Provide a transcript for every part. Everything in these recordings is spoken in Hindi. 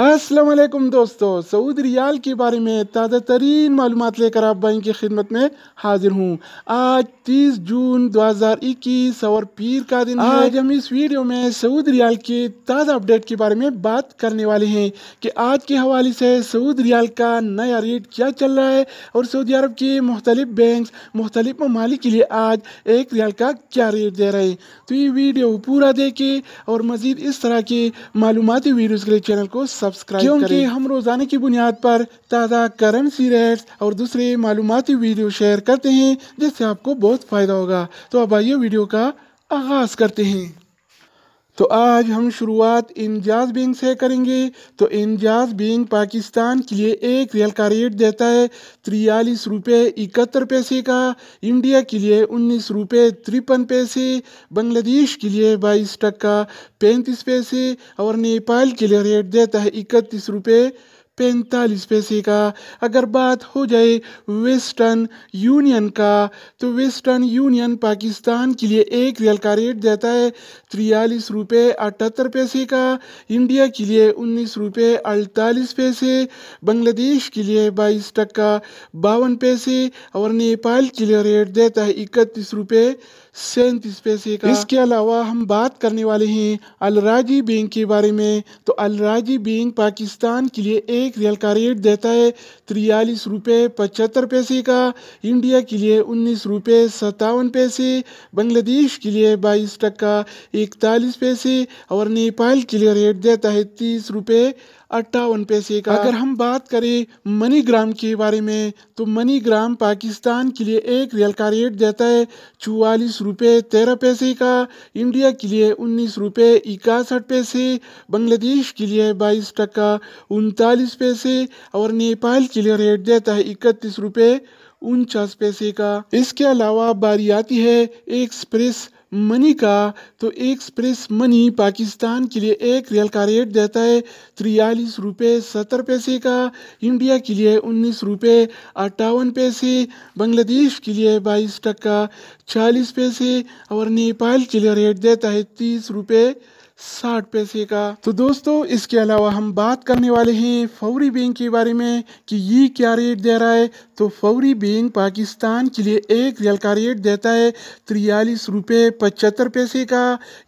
असलम दोस्तों सऊद रियाल के बारे में ताज़ा तरीन मालूम लेकर आप बैंक की खिदमत में हाजिर हूँ आज 30 जून 2021 और पीर का दिन आज हम इस वीडियो में सऊद रियाल के ताज़ा अपडेट के बारे में बात करने वाले हैं कि आज के हवाले से सऊद रियाल का नया रेट क्या चल रहा है और सऊदी अरब के मुख्तलिफ बैंक मुख्तलिफ ममालिक के लिए आज एक रियाल का क्या रेट दे रहे हैं तो ये वीडियो पूरा देखें और मज़ीद इस तरह के मालूमती वीडियोज़ के लिए चैनल को सब्सक्राइब क्योंकि हम रोज़ाना की बुनियाद पर ताज़ा करेंसी रेट्स और दूसरे मालूमती वीडियो शेयर करते हैं जिससे आपको बहुत फ़ायदा होगा तो अब आइए वीडियो का आगाज़ करते हैं तो आज हम शुरुआत इंजाज बिंग से करेंगे तो इंजाज बिंग पाकिस्तान के लिए एक रियल का रेट देता है तिरयालीस रुपये इकहत्तर पैसे का इंडिया के लिए उन्नीस रुपये तिरपन पैसे बांग्लादेश के लिए बाईस टक्का पैंतीस पैसे और नेपाल के लिए रेट देता है इकतीस रुपये पैंतालीस पैसे का अगर बात हो जाए वेस्टर्न यूनियन का तो वेस्टर्न यूनियन पाकिस्तान के लिए एक रियल का रेट देता है तिरयालीस रुपये अठहत्तर पैसे का इंडिया के लिए उन्नीस रुपये अड़तालीस पैसे बांग्लादेश के लिए बाईस टक्का बावन पैसे और नेपाल के लिए रेट देता है इकतीस रुपये सैंतीस पैसे का इसके अलावा हम बात करने वाले हैं अलराजी बैंक के बारे में तो अलराजी बैंक पाकिस्तान के लिए एक रियल का रेट देता है तिरयालीस रुपये पचहत्तर पैसे का इंडिया के लिए उन्नीस रुपये सत्तावन पैसे बांग्लादेश के लिए बाईस टक्का इकतालीस पैसे और नेपाल के लिए रेट देता है तीस रुपये अट्ठावन पैसे का अगर हम बात करें मनी ग्राम के बारे में तो मनी ग्राम पाकिस्तान के लिए एक रियल का रेट देता है चौवालीस रुपये तेरह पैसे का इंडिया के लिए उन्नीस रुपये इकसठ पैसे बांग्लादेश के लिए बाईस टका उनतालीस पैसे और नेपाल के लिए रेट देता है इकतीस रुपये उनचास पैसे का इसके अलावा बारी आती है एक्सप्रेस मनी का तो एक्सप्रेस मनी पाकिस्तान के लिए एक रियल का रेट देता है तिरयालीस रुपये सत्तर पैसे का इंडिया के लिए उन्नीस रुपये अट्ठावन पैसे बांग्लादेश के लिए बाईस टक्का चालीस पैसे और नेपाल के लिए रेट देता है तीस रुपये साठ पैसे का तो दोस्तों इसके अलावा हम बात करने वाले हैं फौरी बैंक के बारे में कि ये क्या रेट दे रहा है तो फौरी बैंक पाकिस्तान के लिए एक रियल का रेट देता है तिरयालीस रुपये पचहत्तर पैसे का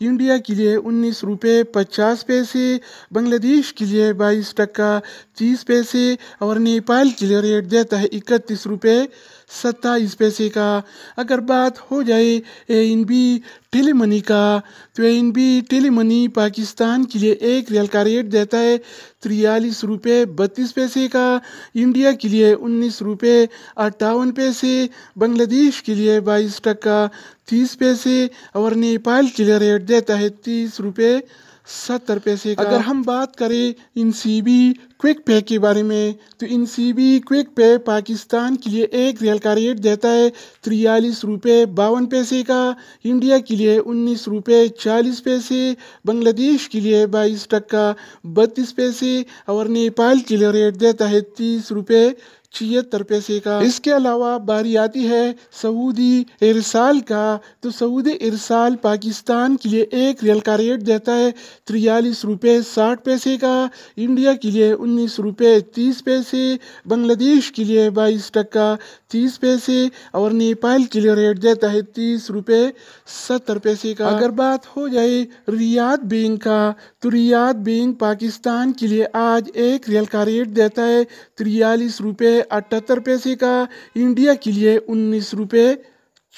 इंडिया के लिए उन्नीस रुपये पचास पैसे बांग्लादेश के लिए बाईस टक्का तीस पैसे और नेपाल के लिए रेट देता है इकतीस रुपये सत्ताईस पैसे का अगर बात हो जाए A N B tele money का तो A N B tele money Pakistan के लिए एक रियल का रेट देता है तिरयालीस रुपये बत्तीस पैसे का इंडिया के लिए उन्नीस रुपये अट्ठावन पैसे बांग्लादेश के लिए बाईस टक्का तीस पैसे और नेपाल के लिए रेट देता है तीस रुपये सत्तर पैसे का अगर हम बात करें इन सी बी क्विक पे के बारे में तो इन सी बी क्विक पे पाकिस्तान के लिए एक रियल का रेट देता है तिरयालीस रुपये बावन पैसे का इंडिया के लिए उन्नीस रुपये चालीस पैसे बांग्लादेश के लिए बाईस टक्का बत्तीस पैसे और नेपाल के लिए रेट देता है तीस रुपये छिहत्तर पैसे का इसके अलावा बारी आती है सऊदी इरसाल का तो सऊदी इरसाल पाकिस्तान के लिए एक रियल का रेट देता है तिरयालीस रुपये साठ पैसे का इंडिया के लिए उन उन्नीस रुपये तीस पैसे बांग्लादेश के लिए बाईस टक्का तीस पैसे और नेपाल के लिए रेट देता है तीस रुपये सत्तर पैसे का अगर बात हो जाए रियाद बैंक का तो रियाद बैंक पाकिस्तान के लिए आज एक रियल का रेट देता है तिरयालीस रुपये अठहत्तर पैसे का इंडिया के लिए उन्नीस रुपये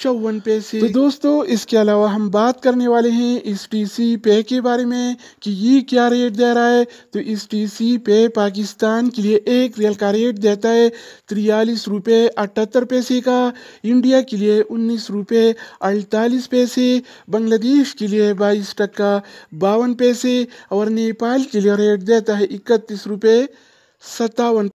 चौवन पैसे तो दोस्तों इसके अलावा हम बात करने वाले हैं इस टी सी पे के बारे में कि ये क्या रेट दे रहा है तो इस टी सी पे पाकिस्तान के लिए एक रियल का रेट देता है तिरयालीस रुपये अठहत्तर पैसे का इंडिया के लिए उन्नीस रुपये अड़तालीस पैसे बांग्लादेश के लिए बाईस टक्का बावन पैसे और नेपाल के लिए रेट देता है इकतीस रुपये सत्तावन